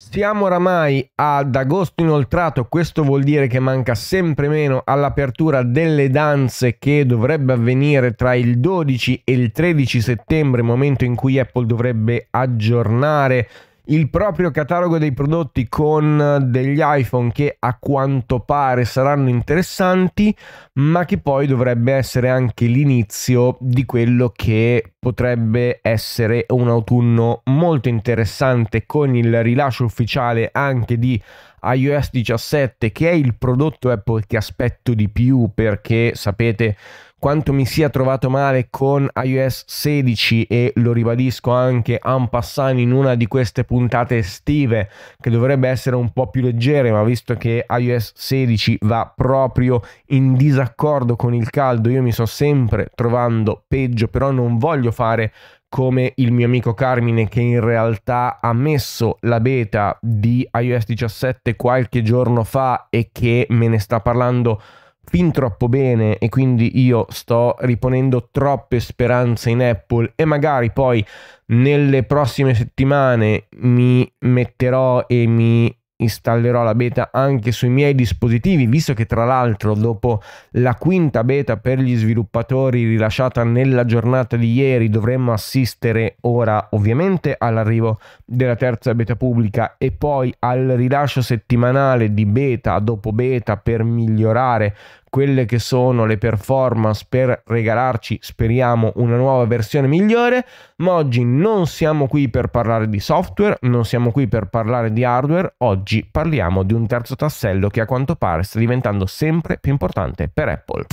Siamo oramai ad agosto inoltrato, questo vuol dire che manca sempre meno all'apertura delle danze che dovrebbe avvenire tra il 12 e il 13 settembre, momento in cui Apple dovrebbe aggiornare il proprio catalogo dei prodotti con eh, degli iPhone che a quanto pare saranno interessanti, ma che poi dovrebbe essere anche l'inizio di quello che potrebbe essere un autunno molto interessante con il rilascio ufficiale anche di iOS 17 che è il prodotto Apple che aspetto di più perché sapete quanto mi sia trovato male con iOS 16 e lo ribadisco anche a un passant in una di queste puntate estive che dovrebbe essere un po' più leggere ma visto che iOS 16 va proprio in disaccordo con il caldo io mi sto sempre trovando peggio però non voglio fare come il mio amico Carmine che in realtà ha messo la beta di iOS 17 qualche giorno fa e che me ne sta parlando fin troppo bene e quindi io sto riponendo troppe speranze in Apple e magari poi nelle prossime settimane mi metterò e mi installerò la beta anche sui miei dispositivi, visto che tra l'altro dopo la quinta beta per gli sviluppatori rilasciata nella giornata di ieri dovremmo assistere ora ovviamente all'arrivo della terza beta pubblica e poi al rilascio settimanale di beta dopo beta per migliorare quelle che sono le performance per regalarci, speriamo, una nuova versione migliore, ma oggi non siamo qui per parlare di software, non siamo qui per parlare di hardware, oggi parliamo di un terzo tassello che a quanto pare sta diventando sempre più importante per Apple.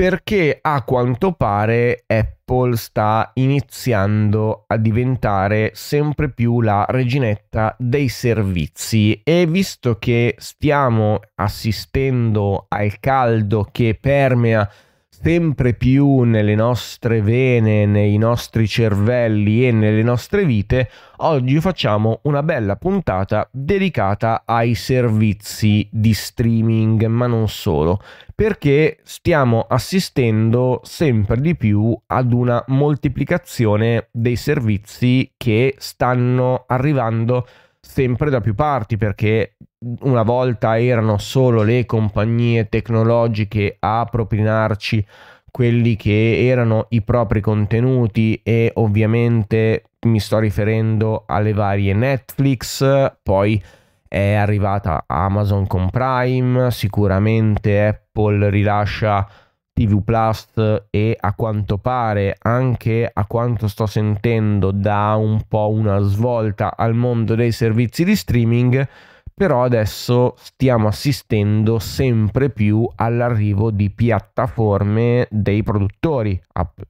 perché a quanto pare Apple sta iniziando a diventare sempre più la reginetta dei servizi e visto che stiamo assistendo al caldo che permea sempre più nelle nostre vene, nei nostri cervelli e nelle nostre vite, oggi facciamo una bella puntata dedicata ai servizi di streaming, ma non solo, perché stiamo assistendo sempre di più ad una moltiplicazione dei servizi che stanno arrivando sempre da più parti perché una volta erano solo le compagnie tecnologiche a propinarci quelli che erano i propri contenuti e ovviamente mi sto riferendo alle varie Netflix, poi è arrivata Amazon con Prime, sicuramente Apple rilascia TV Plus e a quanto pare anche a quanto sto sentendo da un po' una svolta al mondo dei servizi di streaming, però adesso stiamo assistendo sempre più all'arrivo di piattaforme dei produttori,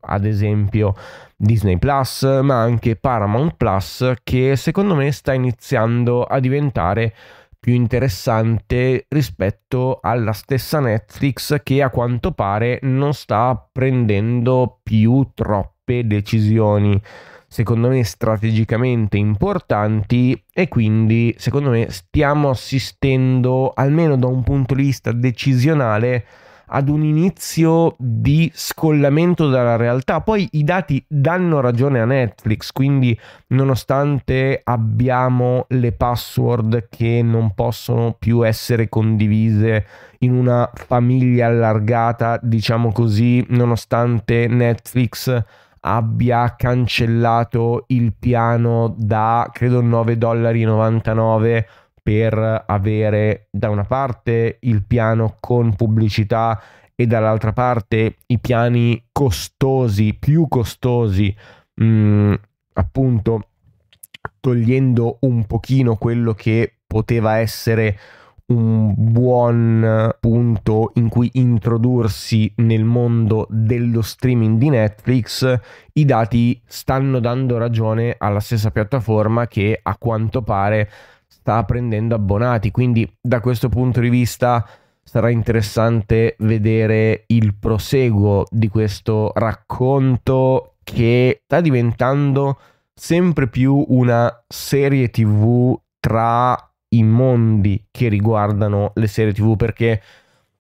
ad esempio Disney Plus, ma anche Paramount Plus, che secondo me sta iniziando a diventare un più interessante rispetto alla stessa Netflix che a quanto pare non sta prendendo più troppe decisioni secondo me strategicamente importanti e quindi secondo me stiamo assistendo almeno da un punto di vista decisionale ad un inizio di scollamento dalla realtà. Poi i dati danno ragione a Netflix, quindi nonostante abbiamo le password che non possono più essere condivise in una famiglia allargata, diciamo così, nonostante Netflix abbia cancellato il piano da credo 9,99 dollari per avere da una parte il piano con pubblicità e dall'altra parte i piani costosi, più costosi, mh, mm, appunto togliendo un pochino quello che poteva essere un buon punto in cui introdursi nel mondo dello streaming di Netflix, i dati stanno dando ragione alla stessa piattaforma che a quanto pare sta prendendo abbonati, quindi da questo punto di vista sarà interessante vedere il proseguo di questo racconto che sta diventando sempre più una serie tv tra i mondi che riguardano le serie tv perché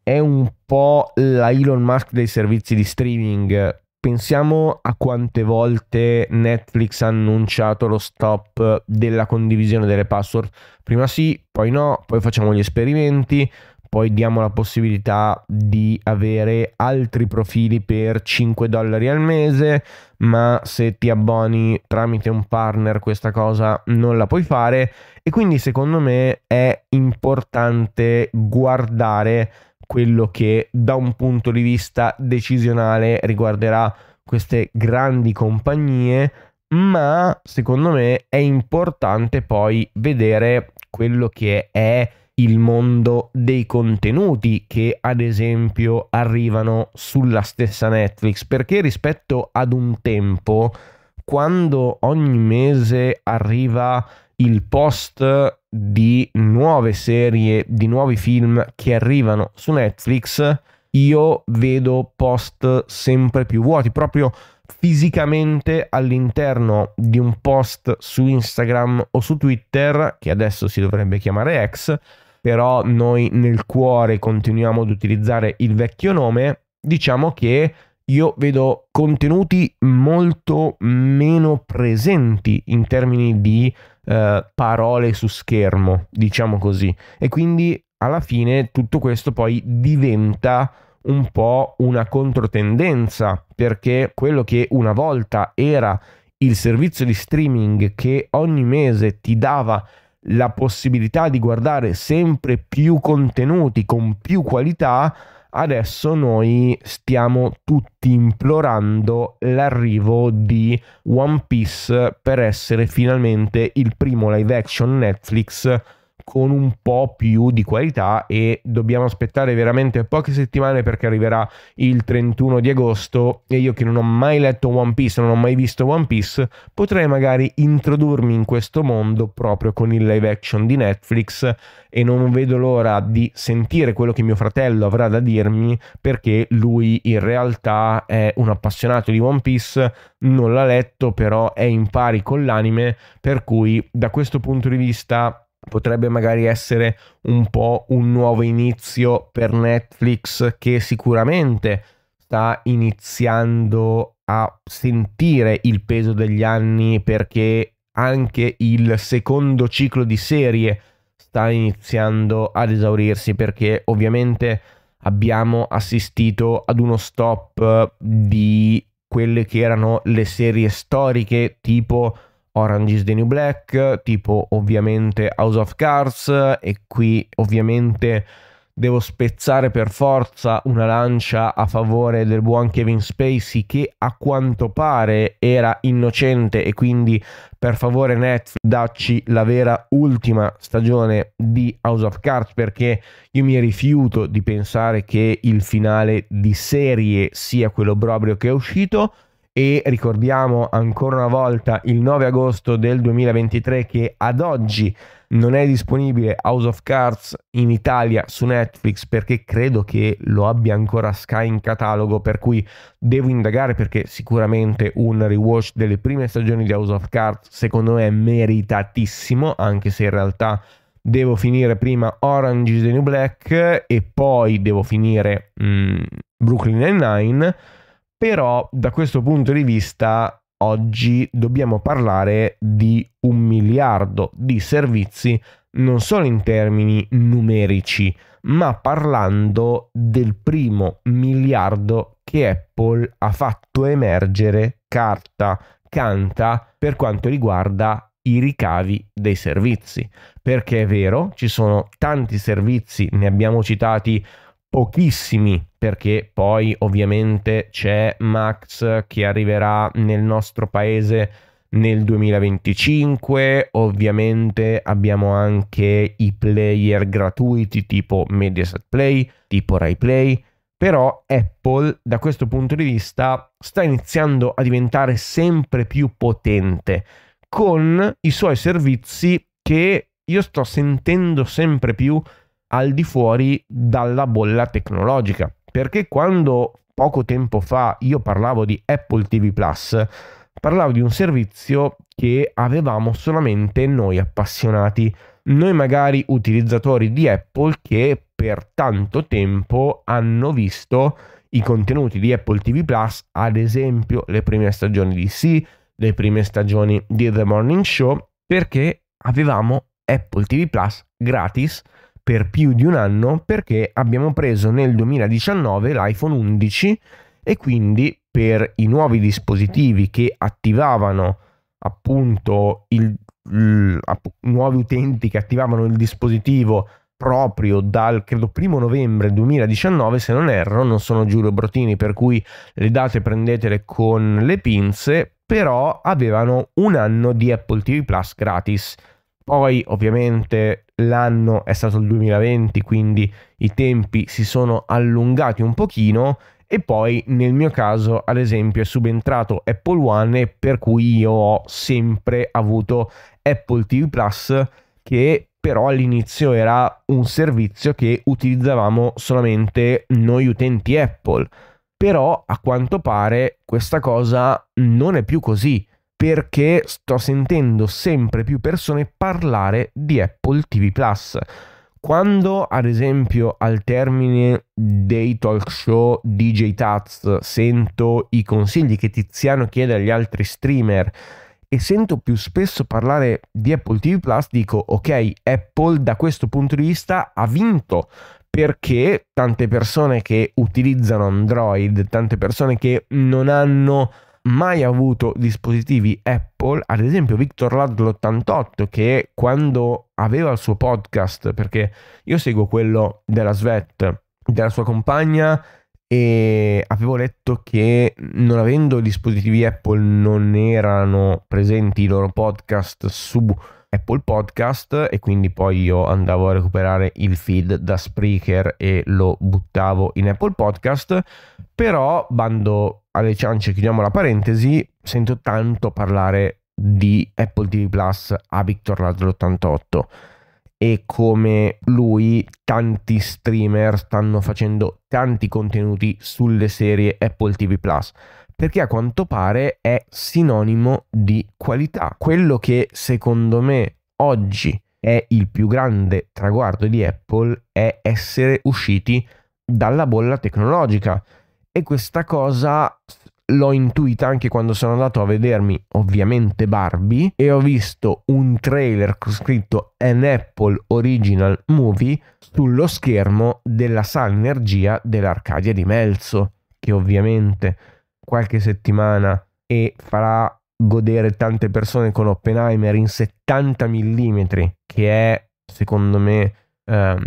è un po' la Elon Musk dei servizi di streaming Pensiamo a quante volte Netflix ha annunciato lo stop della condivisione delle password. Prima sì, poi no, poi facciamo gli esperimenti, poi diamo la possibilità di avere altri profili per 5 dollari al mese, ma se ti abboni tramite un partner questa cosa non la puoi fare e quindi secondo me è importante guardare quello che da un punto di vista decisionale riguarderà queste grandi compagnie, ma secondo me è importante poi vedere quello che è il mondo dei contenuti che ad esempio arrivano sulla stessa Netflix, perché rispetto ad un tempo, quando ogni mese arriva il post di nuove serie, di nuovi film che arrivano su Netflix, io vedo post sempre più vuoti, proprio fisicamente all'interno di un post su Instagram o su Twitter, che adesso si dovrebbe chiamare X, però noi nel cuore continuiamo ad utilizzare il vecchio nome, diciamo che io vedo contenuti molto meno presenti in termini di eh, parole su schermo, diciamo così. E quindi alla fine tutto questo poi diventa un po' una controtendenza, perché quello che una volta era il servizio di streaming che ogni mese ti dava la possibilità di guardare sempre più contenuti con più qualità, adesso noi stiamo tutti implorando l'arrivo di One Piece per essere finalmente il primo live action Netflix con un po' più di qualità e dobbiamo aspettare veramente poche settimane perché arriverà il 31 di agosto e io che non ho mai letto One Piece, non ho mai visto One Piece, potrei magari introdurmi in questo mondo proprio con il live action di Netflix e non vedo l'ora di sentire quello che mio fratello avrà da dirmi perché lui in realtà è un appassionato di One Piece, non l'ha letto però è in pari con l'anime, per cui da questo punto di vista potrebbe magari essere un po' un nuovo inizio per Netflix che sicuramente sta iniziando a sentire il peso degli anni perché anche il secondo ciclo di serie sta iniziando ad esaurirsi perché ovviamente abbiamo assistito ad uno stop di quelle che erano le serie storiche tipo Orange is the New Black, tipo ovviamente House of Cards e qui ovviamente devo spezzare per forza una lancia a favore del buon Kevin Spacey che a quanto pare era innocente e quindi per favore Netflix dacci la vera ultima stagione di House of Cards perché io mi rifiuto di pensare che il finale di serie sia quello proprio che è uscito e ricordiamo ancora una volta il 9 agosto del 2023 che ad oggi non è disponibile House of Cards in Italia su Netflix perché credo che lo abbia ancora Sky in catalogo per cui devo indagare perché sicuramente un rewatch delle prime stagioni di House of Cards secondo me è meritatissimo anche se in realtà devo finire prima Orange is the New Black e poi devo finire mh, mm, Brooklyn Nine-Nine però da questo punto di vista oggi dobbiamo parlare di un miliardo di servizi non solo in termini numerici, ma parlando del primo miliardo che Apple ha fatto emergere carta canta per quanto riguarda i ricavi dei servizi. Perché è vero, ci sono tanti servizi, ne abbiamo citati pochissimi perché poi ovviamente c'è Max che arriverà nel nostro paese nel 2025 ovviamente abbiamo anche i player gratuiti tipo Mediaset Play, tipo Rai Play, però Apple da questo punto di vista sta iniziando a diventare sempre più potente con i suoi servizi che io sto sentendo sempre più al di fuori dalla bolla tecnologica. Perché quando poco tempo fa io parlavo di Apple TV Plus, parlavo di un servizio che avevamo solamente noi appassionati, noi magari utilizzatori di Apple che per tanto tempo hanno visto i contenuti di Apple TV Plus, ad esempio le prime stagioni di Sì, le prime stagioni di The Morning Show, perché avevamo Apple TV Plus gratis per più di un anno perché abbiamo preso nel 2019 l'iPhone 11 e quindi per i nuovi dispositivi che attivavano appunto il, il app, nuovi utenti che attivavano il dispositivo proprio dal credo primo novembre 2019 se non erro non sono Giulio Brotini per cui le date prendetele con le pinze però avevano un anno di Apple TV Plus gratis poi ovviamente l'anno è stato il 2020, quindi i tempi si sono allungati un pochino e poi nel mio caso ad esempio è subentrato Apple One per cui io ho sempre avuto Apple TV Plus che però all'inizio era un servizio che utilizzavamo solamente noi utenti Apple. Però a quanto pare questa cosa non è più così perché sto sentendo sempre più persone parlare di Apple TV Plus. Quando, ad esempio, al termine dei talk show DJ Taz sento i consigli che Tiziano chiede agli altri streamer e sento più spesso parlare di Apple TV Plus, dico ok, Apple da questo punto di vista ha vinto perché tante persone che utilizzano Android, tante persone che non hanno mai avuto dispositivi Apple, ad esempio Victor Ladd l'88 che quando aveva il suo podcast, perché io seguo quello della Svet, della sua compagna e avevo letto che non avendo dispositivi Apple non erano presenti i loro podcast su Apple Podcast e quindi poi io andavo a recuperare il feed da Spreaker e lo buttavo in Apple Podcast, però bando alle ciance, chiudiamo la parentesi, sento tanto parlare di Apple TV Plus a Victor Ladd 88 e come lui tanti streamer stanno facendo tanti contenuti sulle serie Apple TV Plus perché a quanto pare è sinonimo di qualità. Quello che secondo me oggi è il più grande traguardo di Apple è essere usciti dalla bolla tecnologica e questa cosa l'ho intuita anche quando sono andato a vedermi, ovviamente, Barbie e ho visto un trailer scritto An Apple Original Movie sullo schermo della sala energia dell'Arcadia di Melzo, che ovviamente qualche settimana e farà godere tante persone con Oppenheimer in 70 mm, che è secondo me um,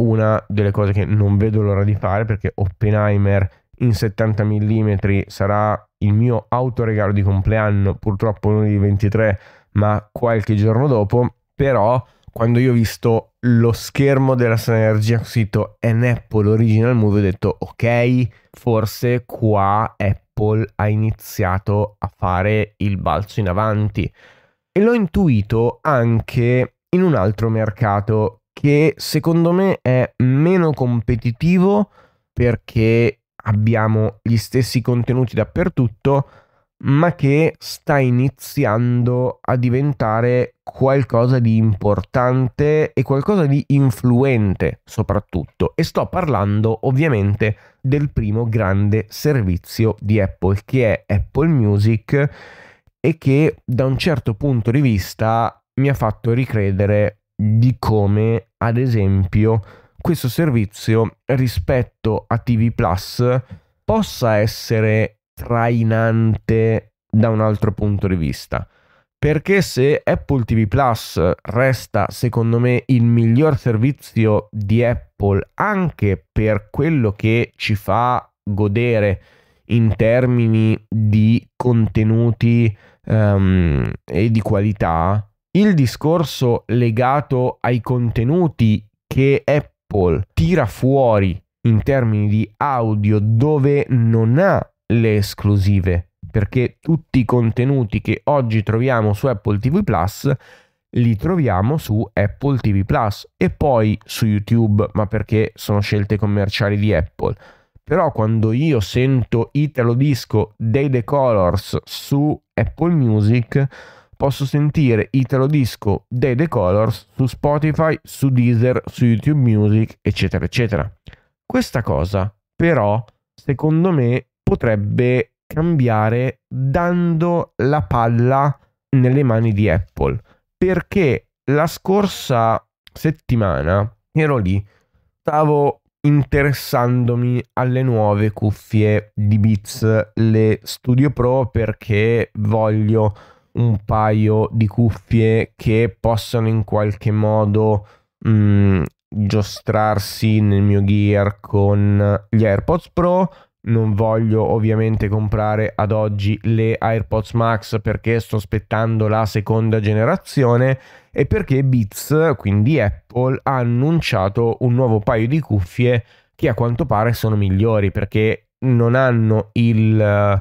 una delle cose che non vedo l'ora di fare perché Oppenheimer in 70 mm sarà il mio autoregalo di compleanno, purtroppo non il 23, ma qualche giorno dopo, però quando io ho visto lo schermo della Synergia scritto è in Apple Original Movie ho detto ok, forse qua Apple ha iniziato a fare il balzo in avanti. E l'ho intuito anche in un altro mercato che secondo me è meno competitivo perché abbiamo gli stessi contenuti dappertutto, ma che sta iniziando a diventare qualcosa di importante e qualcosa di influente soprattutto. E sto parlando ovviamente del primo grande servizio di Apple, che è Apple Music e che da un certo punto di vista mi ha fatto ricredere di come, ad esempio, questo servizio rispetto a TV Plus possa essere trainante da un altro punto di vista. Perché se Apple TV Plus resta, secondo me, il miglior servizio di Apple anche per quello che ci fa godere in termini di contenuti um, e di qualità, il discorso legato ai contenuti che Apple Apple tira fuori in termini di audio dove non ha le esclusive, perché tutti i contenuti che oggi troviamo su Apple TV Plus li troviamo su Apple TV Plus e poi su YouTube, ma perché sono scelte commerciali di Apple. Però quando io sento Italo Disco dei The Colors su Apple Music, posso sentire Italo Disco dei The Colors su Spotify, su Deezer, su YouTube Music, eccetera, eccetera. Questa cosa, però, secondo me, potrebbe cambiare dando la palla nelle mani di Apple. Perché la scorsa settimana ero lì, stavo interessandomi alle nuove cuffie di Beats, le Studio Pro, perché voglio un paio di cuffie che possano in qualche modo mh, mm, giostrarsi nel mio gear con gli AirPods Pro. Non voglio ovviamente comprare ad oggi le AirPods Max perché sto aspettando la seconda generazione e perché Beats, quindi Apple, ha annunciato un nuovo paio di cuffie che a quanto pare sono migliori perché non hanno il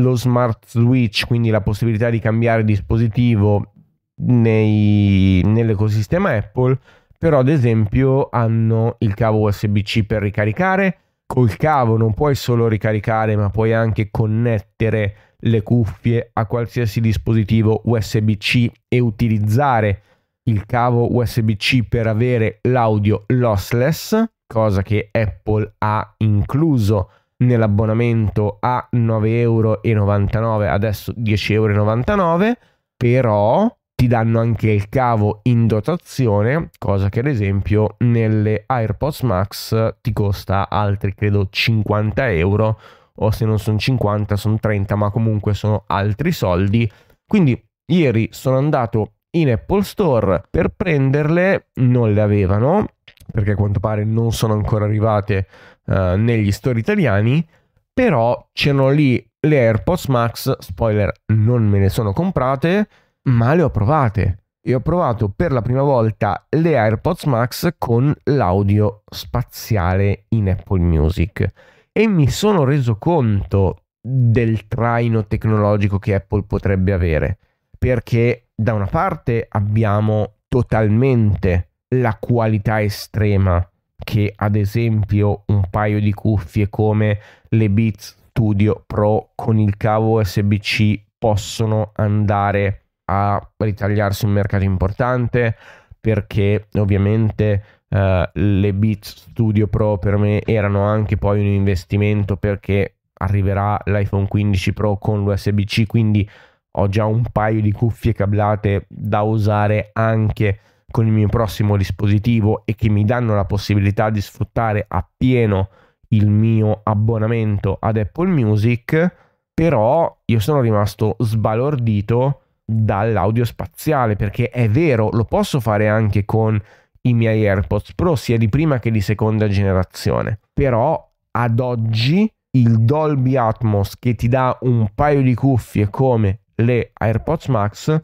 lo smart switch, quindi la possibilità di cambiare dispositivo nei, nell'ecosistema Apple, però ad esempio hanno il cavo USB-C per ricaricare, col cavo non puoi solo ricaricare ma puoi anche connettere le cuffie a qualsiasi dispositivo USB-C e utilizzare il cavo USB-C per avere l'audio lossless, cosa che Apple ha incluso nell'abbonamento a 9,99 euro, adesso 10,99 euro, però ti danno anche il cavo in dotazione, cosa che ad esempio nelle AirPods Max ti costa altri credo 50 euro o se non sono 50 sono 30 ma comunque sono altri soldi. Quindi ieri sono andato in Apple Store per prenderle, non le avevano, perché a quanto pare non sono ancora arrivate uh, negli store italiani, però c'erano lì le AirPods Max, spoiler, non me ne sono comprate, ma le ho provate. E ho provato per la prima volta le AirPods Max con l'audio spaziale in Apple Music. E mi sono reso conto del traino tecnologico che Apple potrebbe avere. Perché da una parte abbiamo totalmente la qualità estrema che ad esempio un paio di cuffie come le Beats Studio Pro con il cavo USB-C possono andare a ritagliarsi un mercato importante perché ovviamente eh, le Beats Studio Pro per me erano anche poi un investimento perché arriverà l'iPhone 15 Pro con l'USB-C quindi ho già un paio di cuffie cablate da usare anche con il mio prossimo dispositivo e che mi danno la possibilità di sfruttare appieno il mio abbonamento ad Apple Music, però io sono rimasto sbalordito dall'audio spaziale perché è vero, lo posso fare anche con i miei AirPods Pro sia di prima che di seconda generazione, però ad oggi il Dolby Atmos che ti dà un paio di cuffie come le AirPods Max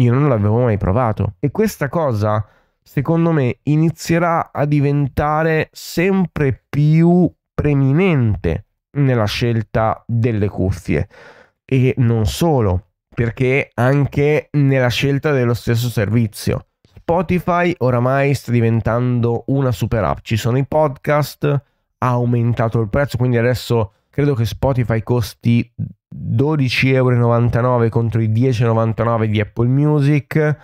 io non l'avevo mai provato. E questa cosa, secondo me, inizierà a diventare sempre più preminente nella scelta delle cuffie. E non solo, perché anche nella scelta dello stesso servizio. Spotify oramai sta diventando una super app. Ci sono i podcast, ha aumentato il prezzo, quindi adesso credo che Spotify costi 12,99€ contro i 10,99 di Apple Music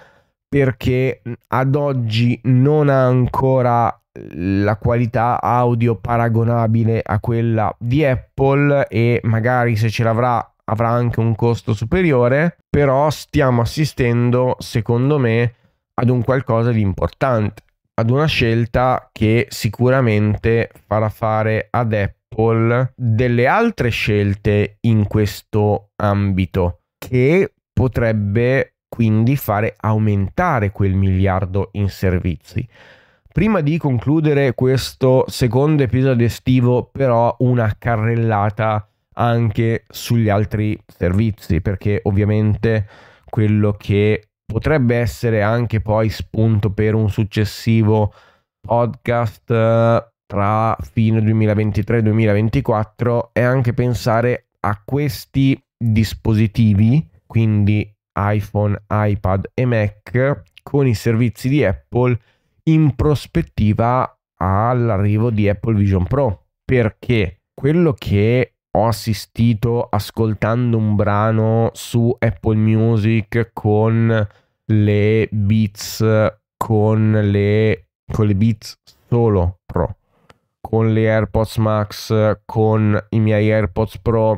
perché ad oggi non ha ancora la qualità audio paragonabile a quella di Apple e magari se ce l'avrà avrà anche un costo superiore, però stiamo assistendo, secondo me, ad un qualcosa di importante, ad una scelta che sicuramente farà fare ad Apple Apple delle altre scelte in questo ambito che potrebbe quindi fare aumentare quel miliardo in servizi. Prima di concludere questo secondo episodio estivo, però una carrellata anche sugli altri servizi, perché ovviamente quello che potrebbe essere anche poi spunto per un successivo podcast tra fine 2023 e 2024 è anche pensare a questi dispositivi, quindi iPhone, iPad e Mac, con i servizi di Apple in prospettiva all'arrivo di Apple Vision Pro. Perché quello che ho assistito ascoltando un brano su Apple Music con le Beats, con le, con le Beats solo Pro con le AirPods Max, con i miei AirPods Pro,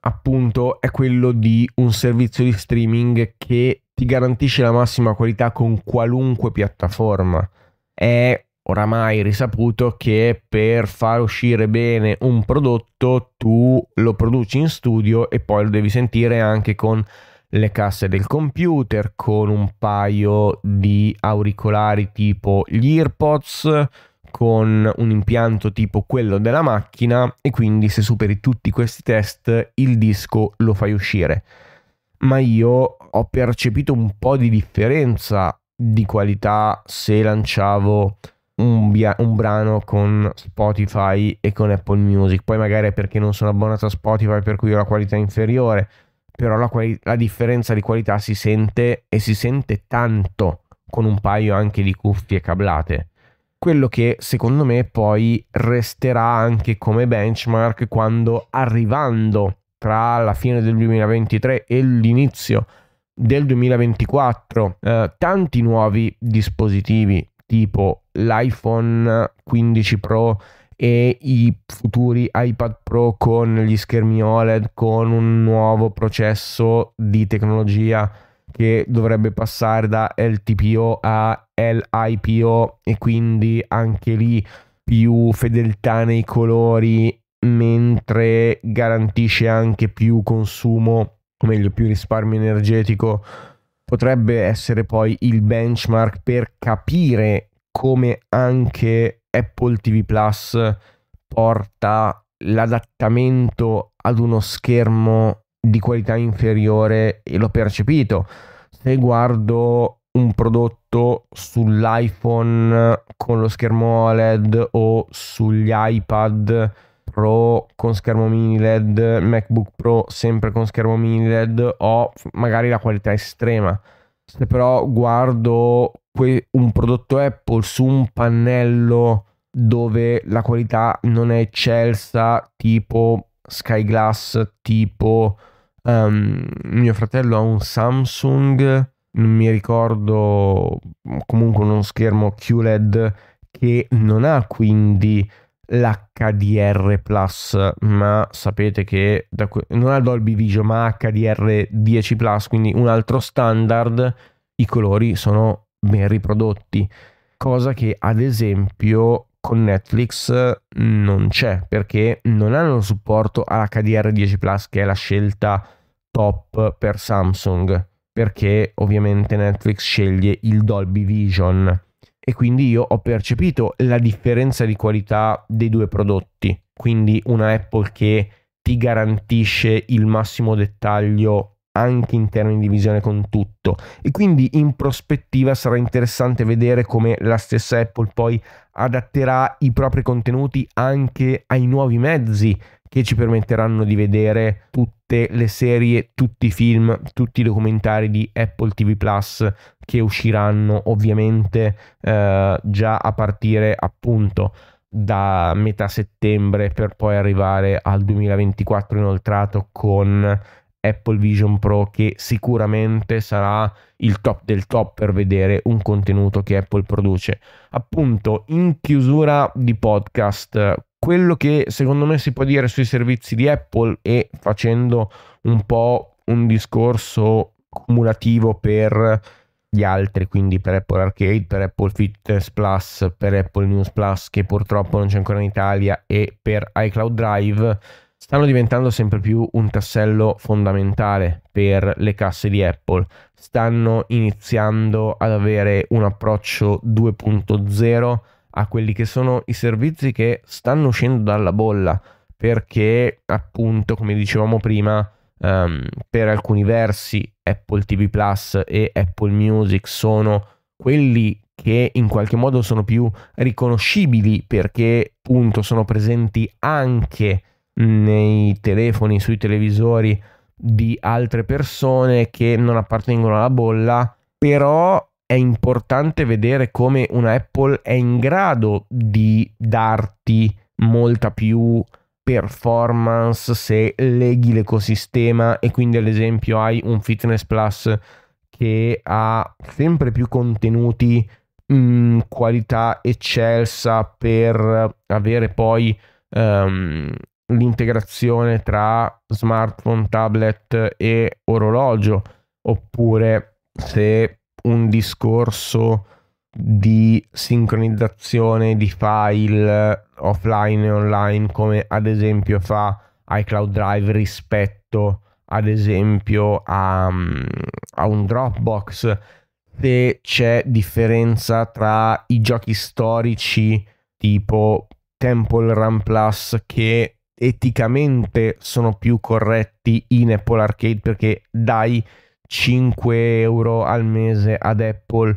appunto è quello di un servizio di streaming che ti garantisce la massima qualità con qualunque piattaforma. È oramai risaputo che per far uscire bene un prodotto tu lo produci in studio e poi lo devi sentire anche con le casse del computer, con un paio di auricolari tipo gli AirPods con un impianto tipo quello della macchina e quindi se superi tutti questi test il disco lo fai uscire. Ma io ho percepito un po' di differenza di qualità se lanciavo un, bia- un, brano con Spotify e con Apple Music. Poi magari è perché non sono abbonato a Spotify per cui ho la qualità inferiore, però la, quali- la differenza di qualità si sente e si sente tanto con un paio anche di cuffie cablate quello che secondo me poi resterà anche come benchmark quando arrivando tra la fine del 2023 e l'inizio del 2024 eh, tanti nuovi dispositivi tipo l'iPhone 15 Pro e i futuri iPad Pro con gli schermi OLED con un nuovo processo di tecnologia che dovrebbe passare da LTPO a LIPO e quindi anche lì più fedeltà nei colori mentre garantisce anche più consumo o meglio più risparmio energetico potrebbe essere poi il benchmark per capire come anche Apple TV Plus porta l'adattamento ad uno schermo di qualità inferiore e l'ho percepito. Se guardo un prodotto sull'iPhone con lo schermo OLED o sugli iPad Pro con schermo mini LED, MacBook Pro sempre con schermo mini LED, ho magari la qualità estrema. Se però guardo que- un prodotto Apple su un pannello dove la qualità non è eccelsa, tipo Sky Glass, tipo Um, mio fratello ha un Samsung, non mi ricordo, comunque uno schermo QLED che non ha quindi l'HDR Plus, ma sapete che que- non ha Dolby Vision, ma HDR 10 Plus, quindi un altro standard, i colori sono ben riprodotti, cosa che ad esempio con Netflix non c'è perché non hanno supporto HDR10 Plus che è la scelta top per Samsung perché ovviamente Netflix sceglie il Dolby Vision e quindi io ho percepito la differenza di qualità dei due prodotti quindi una Apple che ti garantisce il massimo dettaglio anche in termini di visione con tutto e quindi in prospettiva sarà interessante vedere come la stessa Apple poi adatterà i propri contenuti anche ai nuovi mezzi che ci permetteranno di vedere tutte le serie, tutti i film, tutti i documentari di Apple TV Plus che usciranno ovviamente eh, già a partire appunto da metà settembre per poi arrivare al 2024 inoltrato con Apple Vision Pro che sicuramente sarà il top del top per vedere un contenuto che Apple produce. Appunto, in chiusura di podcast, quello che secondo me si può dire sui servizi di Apple e facendo un po' un discorso cumulativo per gli altri, quindi per Apple Arcade, per Apple Fitness Plus, per Apple News Plus che purtroppo non c'è ancora in Italia e per iCloud Drive stanno diventando sempre più un tassello fondamentale per le casse di Apple. Stanno iniziando ad avere un approccio 2.0 a quelli che sono i servizi che stanno uscendo dalla bolla, perché appunto, come dicevamo prima, um, per alcuni versi Apple TV Plus e Apple Music sono quelli che in qualche modo sono più riconoscibili perché appunto sono presenti anche nei telefoni, sui televisori di altre persone che non appartengono alla bolla, però è importante vedere come una Apple è in grado di darti molta più performance se leghi l'ecosistema e quindi ad esempio hai un Fitness Plus che ha sempre più contenuti in mm, qualità eccelsa per avere poi um, l'integrazione tra smartphone, tablet e orologio, oppure se un discorso di sincronizzazione di file offline e online come ad esempio fa iCloud Drive rispetto ad esempio a, a un Dropbox se c'è differenza tra i giochi storici tipo Temple Run Plus che eticamente sono più corretti in Apple Arcade perché dai 5 euro al mese ad Apple,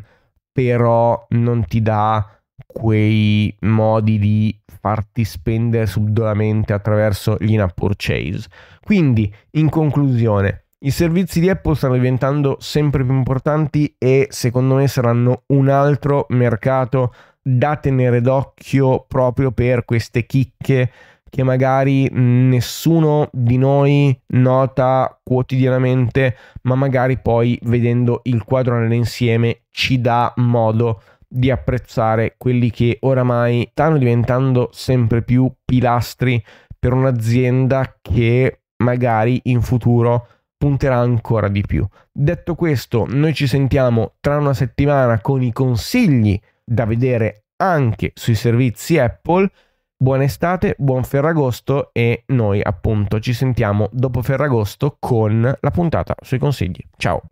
però non ti dà quei modi di farti spendere subdolamente attraverso gli in app purchase. Quindi, in conclusione, i servizi di Apple stanno diventando sempre più importanti e secondo me saranno un altro mercato da tenere d'occhio proprio per queste chicche che magari nessuno di noi nota quotidianamente, ma magari poi vedendo il quadro nell'insieme ci dà modo di apprezzare quelli che oramai stanno diventando sempre più pilastri per un'azienda che magari in futuro punterà ancora di più. Detto questo, noi ci sentiamo tra una settimana con i consigli da vedere anche sui servizi Apple buona estate, buon Ferragosto e noi appunto ci sentiamo dopo Ferragosto con la puntata sui consigli. Ciao!